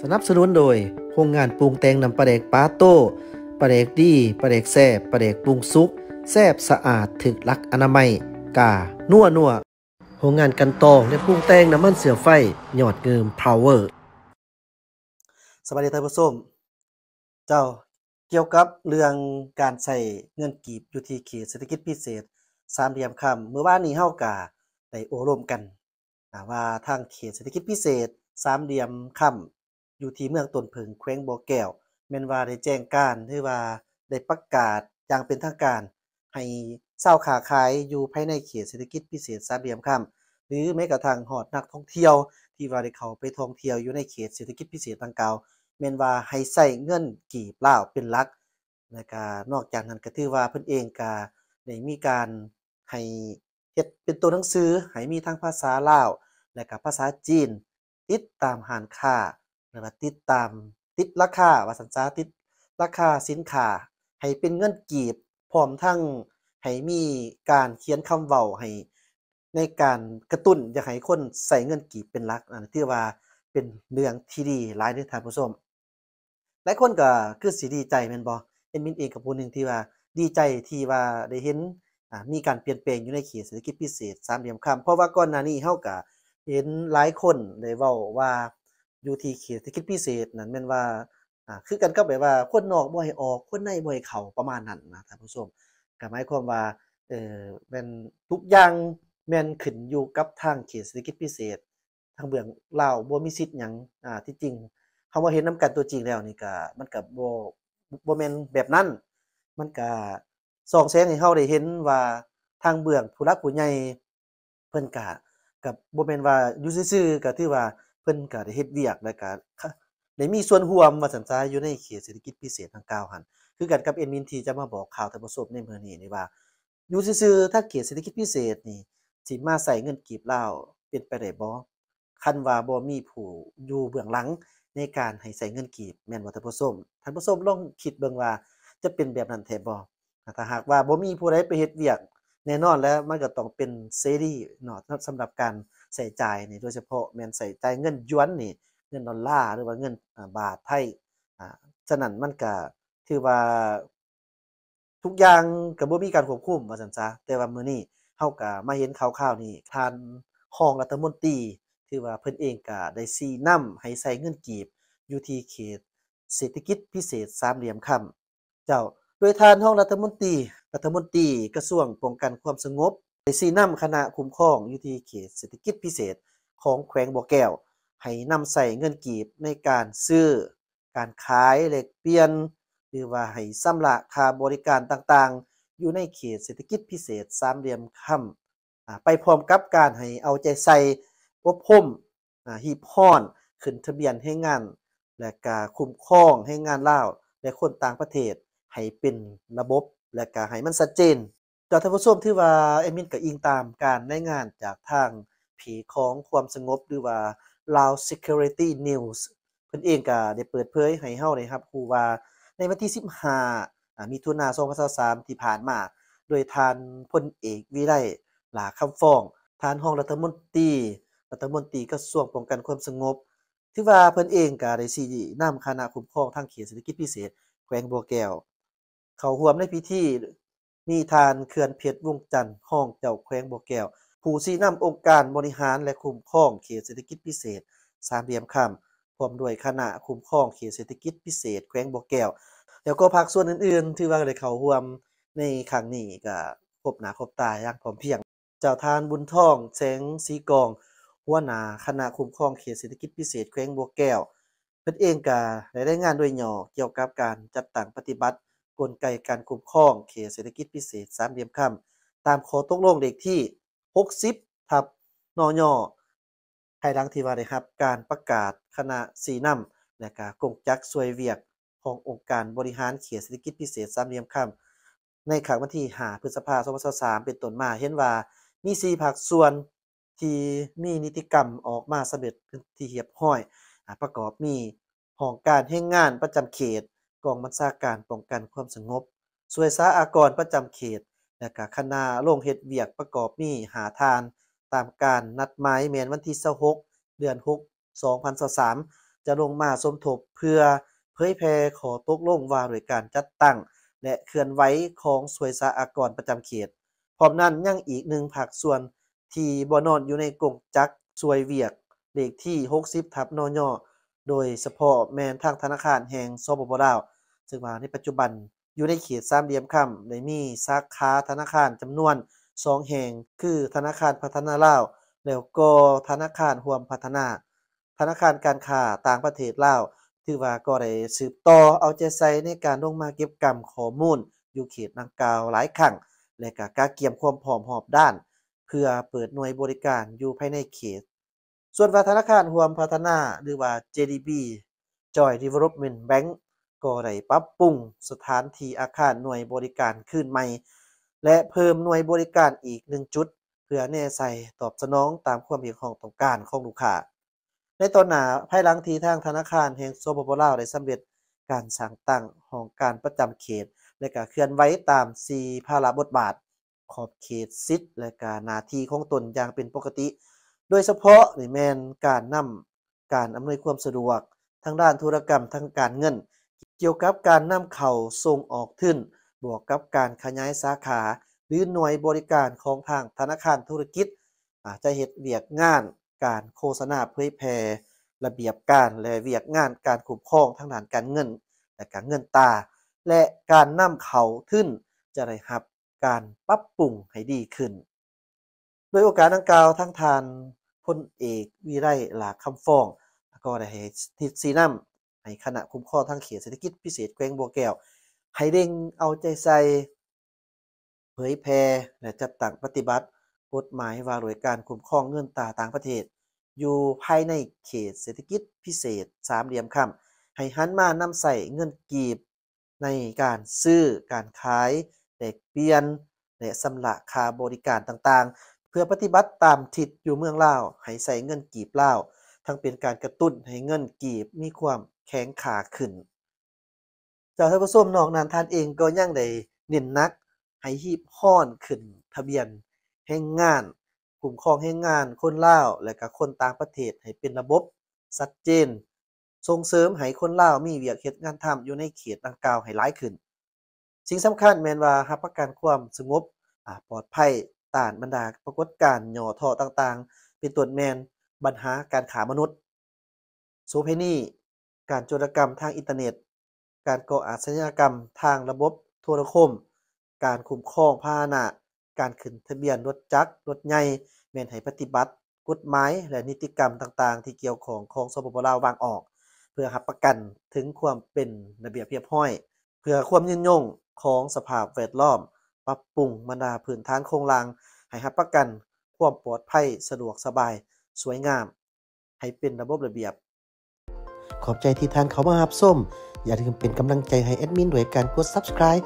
สนับสนุนโดยโรงงานปรุงแต่งน้ำปลาเด็กปาโต้ปลาเด็กดี ปลาเด็กแซ่บ ปลาเด็กปรุงซุกแซ่บสะอาดถึกลักอนามัยกานัวนัวโรงงานกันตองและปรุงแต่งน้ำมันเสือไฟหยอดเงิมพาวเวอร์ สวัสดีท่านผู้ชมเจ้าเกี่ยวกับเรื่องการใส่เงินกีบอยู่ที่เขตเศรษฐกิจพิเศษ สามเหลี่ยมคำเมื่อวานนี้เฮากาได้โอรมกัน ว่าทางเขตเศรษฐกิจพิเศษสามเหลี่ยมคอยู่ที่เมืองตนผึงแขวงบ่อแก้วแม่นว่าได้แจ้งการหรือว่าได้ประกาศอย่างเป็นทางการ ให้เศร้าขาขายอยู่ภายในเขตเศรษฐกิจพิเศษสามเหลี่ยมค่ำหรือแม้กระทั่งหอดนักท่องเที่ยว ที่ว่าได้เข้าไปท่องเที่ยวอยู่ในเขตเศรษฐกิจพิเศษดังกล่าวแม่นว่าให้ใส่เงินกี่เปล่าเป็นหลักนะกนอกจากนั้นก็ถือว่าเพิ่นเองก็ได้มีการให้เฮ็ดเป็นตัวหนังสือให้มีทั้งภาษาลาวและก็ภาษาจีนติดตามหานค้านะคว่าติดตามติดราคาว่าสัญชาติดราคาสินค้า ให้เป็นเงินกีบพร้อมทั้งให้มีการเขียนคำเว้าให้ในการกระตุ้นอยากให้คนใส่เงินกีบเป็นลักอันที่ว่าเป็นเรื่องที่ดีหลายในทางผู้ชมหลายคนก็คือสิดีใจแม่นบอเอ็นมินเองกับผู้หนึ่งที่ว่าดีใจที่ว่าได้เห็นมีการเปลี่ยนแปลงอยู่ในเขตเศรษฐกิจพิเศษสามเหลี่ยมคำเพราะว่าก่อนหน้านี้เฮาก็เห็นหลายคนได้เว้าว่าอยู่ที่เขตที่คิดพิเศษนั่นแม่นว่าอ่าคือกันก็แบบว่าคนนอกบ่ให้ออกคนในบ่ให้เข้าประมาณนั้นนะท่านผู้ชมก็หมายความว่าเออแม่นทุกอย่างแม่นขึ้นอยู่กับทางเขตเศรษฐกิจพิเศษ ทางเบื้องลาวบ่มีสิทธิ์หยังอ่าที่จริงคำว่าเห็นนำกันตัวจริงแล้วนี่ก็มันก็บ่บ่แม่นแบบนั้นมันก็ส่องแสงให้เฮาได้เห็นว่าทางเบื้องผู้รักผู้ใหญ่เพิ่นก็กับบ่แม่นว่าอยู่ซื่อๆก็ถือว่าเพิ่นก็ได้เฮ็ดเวียก แลวก็ได้มีส่วนร่วมมาสันใาอยู่ในเขตเศรษฐกิจพิเศษทางกาวหันคือกันกับเอ็นมินทีจะมาบอกข่าวแต่ประสบในมื้อนี้นี่ว่า อยู่ซื่อๆถ้าเขตเศรษฐกิจพิเศษนี่ สิมาใส่เงินกีบเหล้าเป็นไปได้บ่คันว่าบ่มีผู้อยู่เบื้องหลังในการให้ใส่เงินกีบ แม่นว่ท่านผู้ชมท่านผู้ชมลองคิดเบิ่งว่า จะเป็นแบบนั้นแท้บ่ถ้าหากว่าบ่มีผู้ใดไปเฮ็ดเวียกแน่นอนแล้วมันก็ต้องเป็นเซรีเนาะสำหรับการใส่จ่ายนี่โดยเฉพาะแมนใส่จ่เงินยวน นี่เงินดอลลาร์หรือว่าเงินบาทไทยอ่าฉะนั้นมันก็ถือว่า ทุกอย่างกับบ่มีการควบคุมว่าซั่นซะแต่ว่ามื้อนี้เฮาก็มาเห็นข่าวๆนี่ทานห้องรัฐมนตรีถือว่าเพิ่นเองก็ได้ซี่นำให้ใส่เงินกีบ อยู่ที่เขต เศรษฐกิจพิเศษสามเหลี่ยมค่ำเจ้าโดยทานห้องรัฐมนตรี รัฐมนตรีกระทรวงป้องกันความสงบ ในซีนำคณะคุ้มครองอยู่ที่เขตเศรษฐกิจพิเศษของแขวงบ่อแก้วให้นำใส่เงินกีบในการซื้อ การขายเหล็กเปลี่ยน หรือว่าให้สำระค่าบริการต่างๆ อยู่ในเขตเศรษฐกิจพิเศษสามเหลี่ยมค่ำไปพร้อมกับการให้เอาใจใส่อบพมหีบห้อนขึ้นทะเบียนให้งาน และการคุ้มครองให้งานเล่าและคนต่างประเทศให้เป็นระบบ และก็ให้มันชัดเจนจาท่านผู้ชมที่ว่าเอมินกับอิงตามการได้งานจากทาง ผีของความสงบ หรือว่า Lao Security News เพิ่นเองก็ได้เปิดเผยให้เฮาได้ครับคูว่า ในวันที่ 15มิถุนายน2023ที่ผ่านมา โดยทานพลเอกวิไลหลาคำฟ้อง ทานห้องรัฐมนตรีรัฐมนตรีกระทรวงป้องกันความสงบ ที่ว่าเพิ่นเองก็ได้สินำคณะคุ้มครองทางเขตเศรษฐกิจพิเศษแขวงบัวแก้วเขาห่วมในพิธีมีทานเขื่อน เพชรวงจันทร์ห้องเจ้าแขวงบ่อแก้วผู้ซีนำองค์การบริหารและคุมข้องเขตเศรษฐกิจพิเศษ สามเหลี่ยมคำพร้อมด้วยคณะคุมข้องเขตเศรษฐกิจพิเศษแขวงบ่อแก้วแล้วก็ภาคส่วนอื่นๆที่ว่าได้เข้าร่วมในครั้งนี้ก็ครบหนาครบตาอย่างพร้อมเพียงเจ้าทานบุญทองแสงสีกองหัวหน้าคณะคุมข้องเขตเศรษฐกิจพิเศษแขวงบัวแก้วเพิ่นเองก็ได้ได้งานด้วยหย่อเกี่ยวกับการจัดตั้งปฏิบัติกลไกการคุ้มครองเขตเศรษฐกิจพิเศษสามเหลี่ยมค่ำตามขอตกลงเลขที่ 60ทับนอยอภายหลังที่ว่าได้ครับ การประกาศคณะสีน้ำและการกงจักสวยเวียกขององค์การบริหารเขตเศรษฐกิจพิเศษสามเหลี่ยมค่ำในขังวันที่หาพฤษภาคม2023เป็นต้นมาเห็นว่ามีสีผักส่วนที่มีนิติกรรมออกมาสำเร็จที่เหียบห้อย ประกอบมีห้องการแห่งงานประจำเขตกองบัญชาการป้องกันความสงบ สวยสาอากรประจำเขต และก็คณะลงเฮ็ดเวียกประกอบมีหาทานตามการนัดหมายแมนวันที่26เดือน 6 2023จะลงมาสมทบเพื่อเผยแพร่ขอตกลงว่าโดยการจัดตั้ง และเคลื่อนไหวของสวยสาอากรประจำเขต พร้อมนั้นยังอีกหนึ่งผักส่วนที่บอนอนอยู่ในกงจักสวยเวียกเลขที่ 60 ทับนอยอโดยเฉพาะแมนทางธนาคารแห่งซปบอดาวซึ่งว่า ในปัจจุบันอยู่ในเขตสามเหลี่ยมค่ำได้มีสาขาธนาคารจำนวนสองแห่งคือธนาคารพัฒนาลาวแล้วก็ ธนาคารห่วมพัฒนา ธนาคารการค้าต่างประเทศลาวถือว่าก็ได้สืบต่อ เอาใจใส่ในการลงมาเก็บกรรมข้อมูล อยู่เขตดังกล่าวหลายครั้งและก็การเกี่ยมความพร้อมหอบด้าน เพื่อเปิดหน่วยบริการอยู่ภายในเขต ส่วนธนาคารห่วมพัฒนาหรือว่า JDB Joy Development Bank ก็ได้ปรับปรุงสถานที่อาคารหน่วยบริการขึ้นใหม่ และเพิ่มหน่วยบริการอีกหนึ่งจุดเพื่อแน่ใจตอบสนองตามความต้องการของลูกค้าในตอนหนาภายหลังที่ทางธนาคารแห่งโซโปโปลาวได้สำเร็จการสั่งตั้งของการประจำเขต และการเคลื่อนไหวตามสีภาระบทบาทขอบเขตซิทและการนาทีของตนอย่างเป็นปกติ โดยเฉพาะในแมนการนำการอำนวยความสะดวกทางด้านธุรกรรมทางการเงินกี่ยวกับการนำเข่าส่งออกท่นบวกกับการขยายสาขา หรือหน่วยบริการของทางธนาคารธุรกิจ อาจจะเหตุเวียกงาน การโฆษณาเผยแพร่ระเบียบการและเวียกงาน การคุ้มครองทางด้านการเงิน และการเงินตา และการนำเข่าท่นจะได้รับการปรับปรุงให้ดีขึ้นโดยโอกาสดังกล่าวทั้งทานพลเอกวิไลหลาคำฟ้องก็ได้ให้ทิศซีน้ำให้คณะคุ้มครองทางเขตเศรษฐกิจพิเศษแกวงบัวแก้วให้เร่งเอาใจใส่ เผยแพร่และจัดตั้งปฏิบัติกฎหมายว่า้วยการคุ้มครองเงินตาต่างประเทศ อยู่ภายในเขตเศรษฐกิจพิเศษสามเหลี่ยมคำให้หันมานำใส่เงินกีบ ในการซื้อการขาย แลกเปลี่ยน และสำระค่าบริการต่างๆ เพื่อปฏิบัติตามทิศอยู่เมืองเล่าให้ใส่เงินกีบเล่าทั้งเป็นการกระตุ้นให้เงินกีบมีความแข็งขาขึ้น เจ้าท่านผู้ชมนอกนั้นท่านเองก็ยังได้เน้นนัก ให้หีบห้อนขึ้น ทะเบียน แห่งงาน กลุ่มครองแห่งงานคนล่าวและก็คนต่างประเทศให้เป็นระบบ ชัดเจน ส่งเสริมให้คนล่าวมีเวียกเฮ็ดงานทำอยู่ในเขตดังกล่าวให้หลายขึ้น สิ่งสำคัญแม่นว่ารับประกันความสงบปลอดภัยต้านบรรดาปรากฏการณ์หย่อท่อต่างๆ เป็นต้นแมนปัญหาการขามนุษย์โสเพนีการโจรกรรมทางอินเทอร์เน็ต การก่ออาชญากรรมทางระบบโทรคม การคุ้มครองพาหนะการขึ้นทะเบียนรถจักร รถใหญ่แม่นให้ปฏิบัติกฎหมายและนิติกรรมต่างๆ ที่เกี่ยวของของสปปลาววางออก เพื่อหับประกันถึงความเป็นระเบียบเรียบร้อย เพื่อความยืนยงของสภาพแวดล้อม ปรับปรุงบรรดาพื้นฐานโครงรางให้หับประกัน ความปลอดภัยสะดวกสบายสวยงาม ให้เป็นระบบระเบียบขอบใจที่ทานเขามาหับส้ม อย่าลืมเป็นกำลังใจให้แอดมินด้วยการกด subscribe